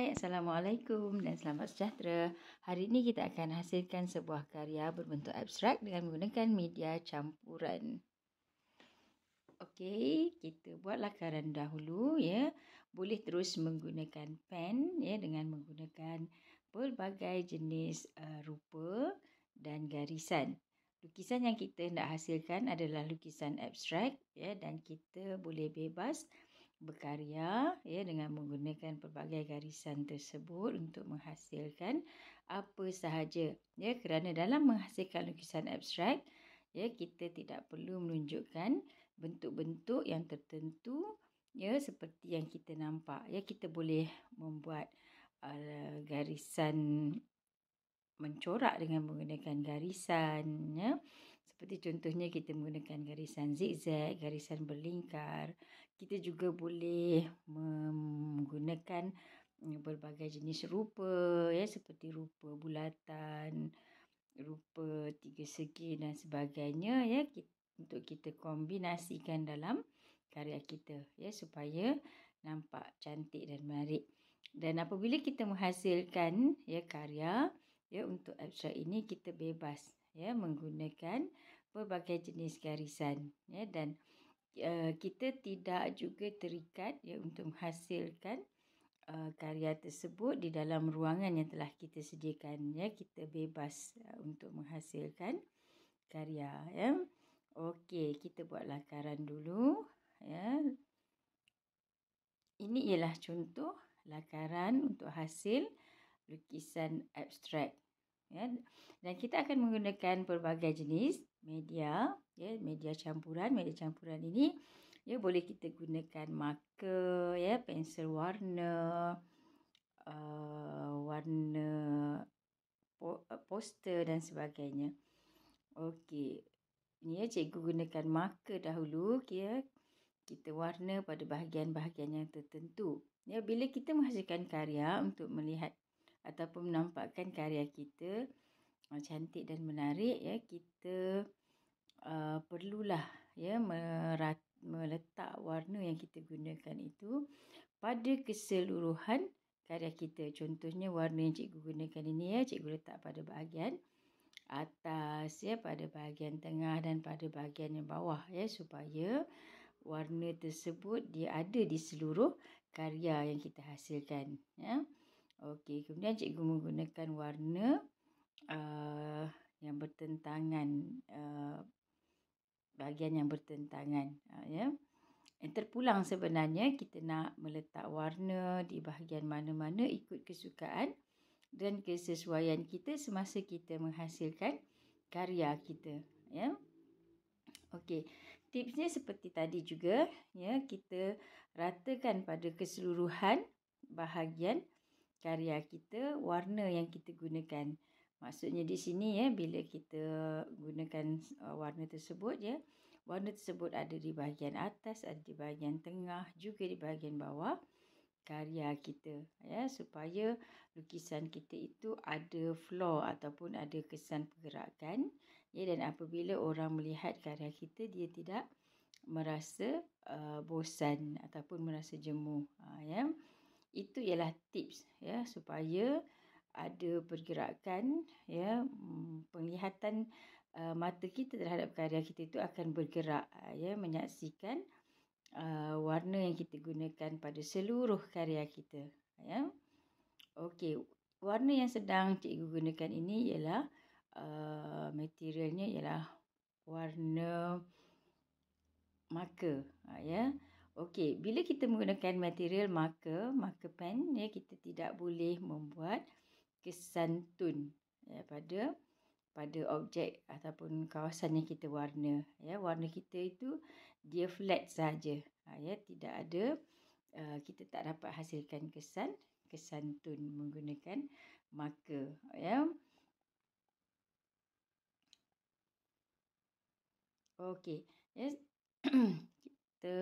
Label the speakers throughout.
Speaker 1: Hai, Assalamualaikum dan selamat sejahtera. Hari ini kita akan hasilkan sebuah karya berbentuk abstrak dengan menggunakan media campuran. Okey, kita buat lakaran dahulu ya. Boleh terus menggunakan pen ya dengan menggunakan pelbagai jenis uh, rupa dan garisan. Lukisan yang kita hendak hasilkan adalah lukisan abstrak ya dan kita boleh bebas berkarya ya dengan menggunakan pelbagai garisan tersebut untuk menghasilkan apa sahaja ya kerana dalam menghasilkan lukisan abstrak ya kita tidak perlu menunjukkan bentuk-bentuk yang tertentu ya seperti yang kita nampak ya kita boleh membuat uh, garisan mencorak dengan menggunakan garisan ya seperti contohnya kita menggunakan garisan zigzag, garisan berlingkar. Kita juga boleh menggunakan eh, berbagai jenis rupa ya seperti rupa bulatan, rupa tiga segi dan sebagainya ya untuk kita kombinasikan dalam karya kita ya supaya nampak cantik dan menarik. Dan apabila kita menghasilkan ya karya ya untuk abstrak ini kita bebas ya menggunakan pelbagai jenis garisan ya dan uh, kita tidak juga terikat ya untuk menghasilkan uh, karya tersebut di dalam ruangan yang telah kita sediakan ya kita bebas uh, untuk menghasilkan karya ya okey kita buat lakaran dulu ya ini ialah contoh lakaran untuk hasil lukisan abstrak ya. Dan kita akan menggunakan pelbagai jenis media, ya, media campuran. Media campuran ini ya boleh kita gunakan marker, ya, pensel warna, uh, warna eh, poster dan sebagainya. Okey. Ini ya cikgu gunakan marker dahulu, ya. Kita warna pada bahagian-bahagian yang tertentu. Ya, bila kita menghasilkan karya untuk melihat ataupun menampakkan karya kita uh, cantik dan menarik ya kita uh, perlulah ya merat, meletak warna yang kita gunakan itu pada keseluruhan karya kita contohnya warna yang cikgu gunakan ini ya cikgu letak pada bahagian atas ya pada bahagian tengah dan pada bahagian yang bawah ya supaya warna tersebut dia ada di seluruh karya yang kita hasilkan ya Okey, kemudian cikgu menggunakan warna uh, yang bertentangan. Uh, bahagian yang bertentangan. Uh, ya. Yang terpulang sebenarnya kita nak meletak warna di bahagian mana-mana ikut kesukaan dan kesesuaian kita semasa kita menghasilkan karya kita. Ya. Okey, tipsnya seperti tadi juga, ya kita ratakan pada keseluruhan bahagian karya kita, warna yang kita gunakan. Maksudnya di sini ya bila kita gunakan uh, warna tersebut ya. Warna tersebut ada di bahagian atas, ada di bahagian tengah, juga di bahagian bawah karya kita ya supaya lukisan kita itu ada flow ataupun ada kesan pergerakan ya dan apabila orang melihat karya kita dia tidak merasa uh, bosan ataupun merasa jemu uh, ya itu ialah tips ya supaya ada pergerakan ya mm, penglihatan uh, mata kita terhadap karya kita itu akan bergerak eh, ya menyaksikan uh, warna yang kita gunakan pada seluruh karya kita ya okey warna yang sedang cikgu gunakan ini ialah uh, materialnya ialah warna marker uh, ya Okey, bila kita menggunakan material marker, marker pen, ya, kita tidak boleh membuat kesan tun ya, pada pada objek ataupun kawasan yang kita warna. Ya, warna kita itu dia flat saja. Ha, ya, tidak ada uh, kita tak dapat hasilkan kesan kesan tun menggunakan marker. Ya. Okey. Yes. Ya. kita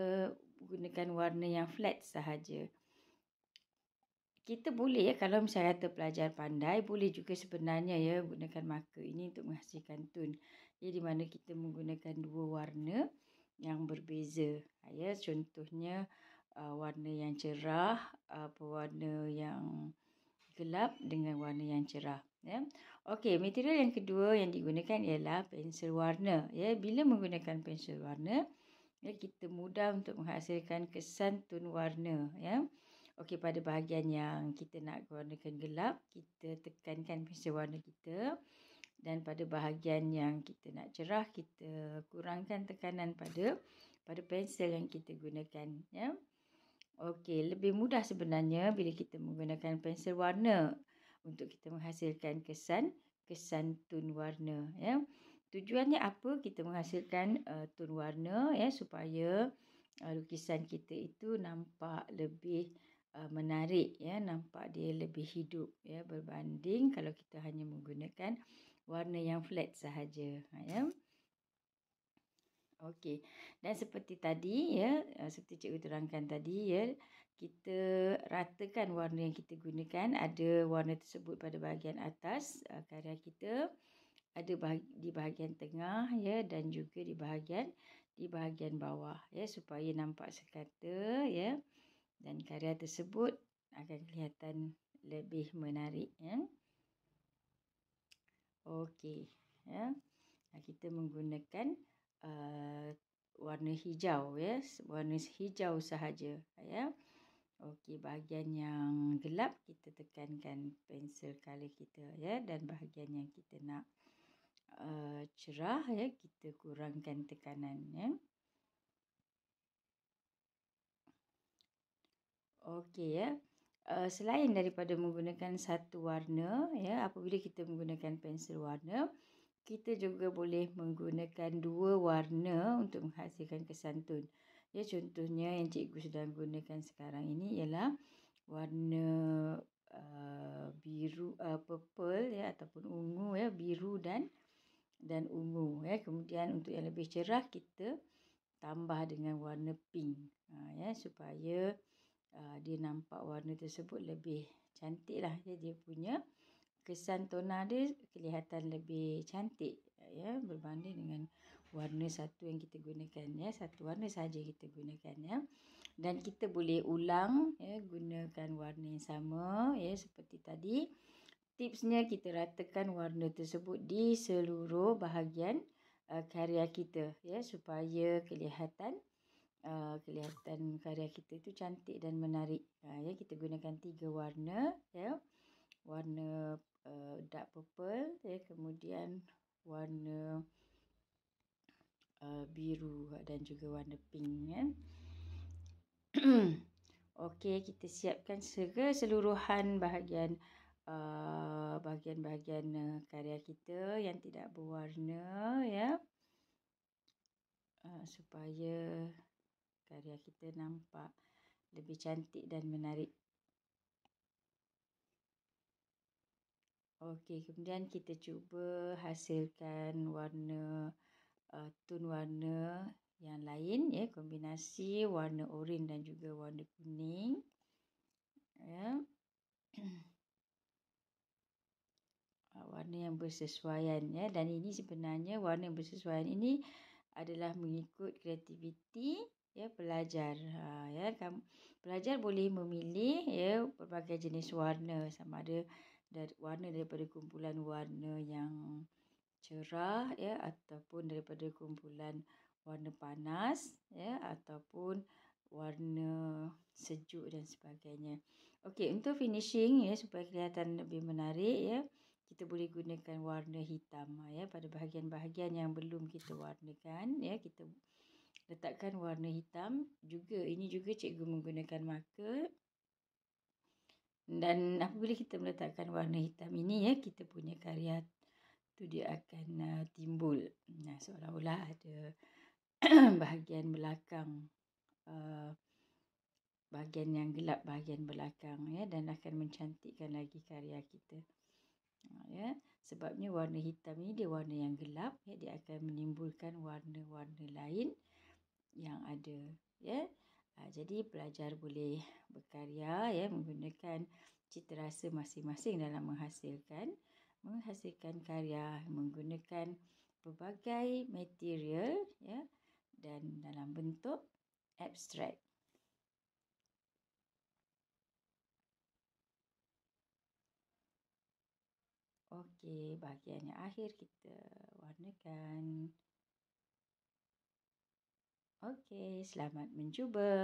Speaker 1: gunakan warna yang flat sahaja. Kita boleh ya kalau misalnya kata pelajar pandai boleh juga sebenarnya ya gunakan marker ini untuk menghasilkan tone. Jadi di mana kita menggunakan dua warna yang berbeza. Ya contohnya uh, warna yang cerah, apa uh, warna yang gelap dengan warna yang cerah ya. Okey, material yang kedua yang digunakan ialah pensel warna ya. Bila menggunakan pensel warna ya, kita mudah untuk menghasilkan kesan tun warna ya okey pada bahagian yang kita nak gunakan gelap kita tekankan pensel warna kita dan pada bahagian yang kita nak cerah kita kurangkan tekanan pada pada pensel yang kita gunakan ya okey lebih mudah sebenarnya bila kita menggunakan pensel warna untuk kita menghasilkan kesan kesan tun warna ya Tujuannya apa? Kita menghasilkan uh, eh, tone warna ya supaya uh, lukisan kita itu nampak lebih uh, menarik ya, nampak dia lebih hidup ya berbanding kalau kita hanya menggunakan warna yang flat sahaja ha, ya. Okey. Dan seperti tadi ya, uh, seperti cikgu terangkan tadi ya, kita ratakan warna yang kita gunakan ada warna tersebut pada bahagian atas uh, karya kita ada di bahagian tengah ya dan juga di bahagian di bahagian bawah ya supaya nampak sekata ya dan karya tersebut akan kelihatan lebih menarik ya okey ya nah, kita menggunakan uh, warna hijau ya warna hijau sahaja ya okey bahagian yang gelap kita tekankan pensel kali kita ya dan bahagian yang kita nak uh, cerah ya kita kurangkan tekanannya. okey ya uh, selain daripada menggunakan satu warna ya apabila kita menggunakan pensel warna kita juga boleh menggunakan dua warna untuk menghasilkan kesan tun ya contohnya yang cikgu sedang gunakan sekarang ini ialah warna uh, biru uh, purple ya ataupun ungu ya biru dan dan ungu. Ya. Kemudian untuk yang lebih cerah kita tambah dengan warna pink. Ha, ya, supaya uh, dia nampak warna tersebut lebih cantik lah. Ya. Dia punya kesan tona dia kelihatan lebih cantik ya berbanding dengan warna satu yang kita gunakan ya satu warna saja kita gunakan ya dan kita boleh ulang ya gunakan warna yang sama ya seperti tadi Tipsnya kita ratakan warna tersebut di seluruh bahagian uh, karya kita ya supaya kelihatan uh, kelihatan karya kita itu cantik dan menarik. Ha, ya kita gunakan tiga warna ya. Warna uh, dark purple ya kemudian warna uh, biru dan juga warna pink ya. Okey kita siapkan segala seluruhan bahagian uh, Eh, bahagian-bahagian uh, eh, karya kita yang tidak berwarna ya uh, supaya karya kita nampak lebih cantik dan menarik. Okey, kemudian kita cuba hasilkan warna uh, tone warna yang lain ya, kombinasi warna oren dan juga warna kuning. Ya. Yeah. warna yang bersesuaian ya dan ini sebenarnya warna yang bersesuaian ini adalah mengikut kreativiti ya pelajar ha, ya kan pelajar boleh memilih ya berbagai jenis warna sama ada dari warna daripada kumpulan warna yang cerah ya ataupun daripada kumpulan warna panas ya ataupun warna sejuk dan sebagainya. Okey, untuk finishing ya supaya kelihatan lebih menarik ya kita boleh gunakan warna hitam ah, ya pada bahagian-bahagian yang belum kita warnakan ya kita letakkan warna hitam juga ini juga cikgu menggunakan marker dan apabila kita meletakkan warna hitam ini ya kita punya karya tu dia akan uh, timbul nah seolah-olah ada bahagian belakang uh, bahagian yang gelap bahagian belakang ya dan akan mencantikkan lagi karya kita Sebabnya warna hitam ni dia warna yang gelap. Ya, dia akan menimbulkan warna-warna lain yang ada. Ya. Ha, jadi pelajar boleh berkarya ya, menggunakan cita rasa masing-masing dalam menghasilkan menghasilkan karya menggunakan pelbagai material ya, dan dalam bentuk abstrak. Okey, bahagian yang akhir kita warnakan. Okey, selamat mencuba.